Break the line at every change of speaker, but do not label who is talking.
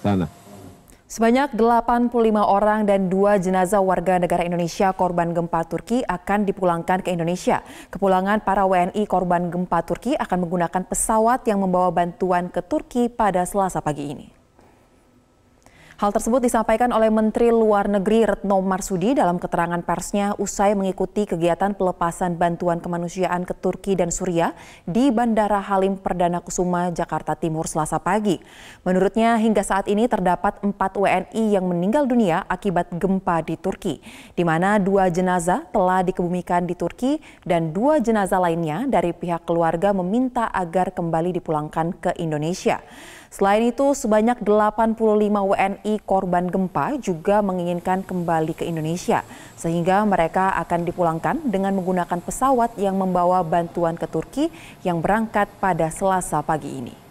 sana.
Sebanyak 85 orang dan dua jenazah warga negara Indonesia korban gempa Turki akan dipulangkan ke Indonesia. Kepulangan para WNI korban gempa Turki akan menggunakan pesawat yang membawa bantuan ke Turki pada selasa pagi ini. Hal tersebut disampaikan oleh Menteri Luar Negeri Retno Marsudi dalam keterangan persnya usai mengikuti kegiatan pelepasan bantuan kemanusiaan ke Turki dan Suriah di Bandara Halim Perdana Kusuma, Jakarta Timur selasa pagi. Menurutnya hingga saat ini terdapat empat WNI yang meninggal dunia akibat gempa di Turki, di mana dua jenazah telah dikebumikan di Turki dan dua jenazah lainnya dari pihak keluarga meminta agar kembali dipulangkan ke Indonesia. Selain itu, sebanyak 85 WNI korban gempa juga menginginkan kembali ke Indonesia, sehingga mereka akan dipulangkan dengan menggunakan pesawat yang membawa bantuan ke Turki yang berangkat pada Selasa pagi ini.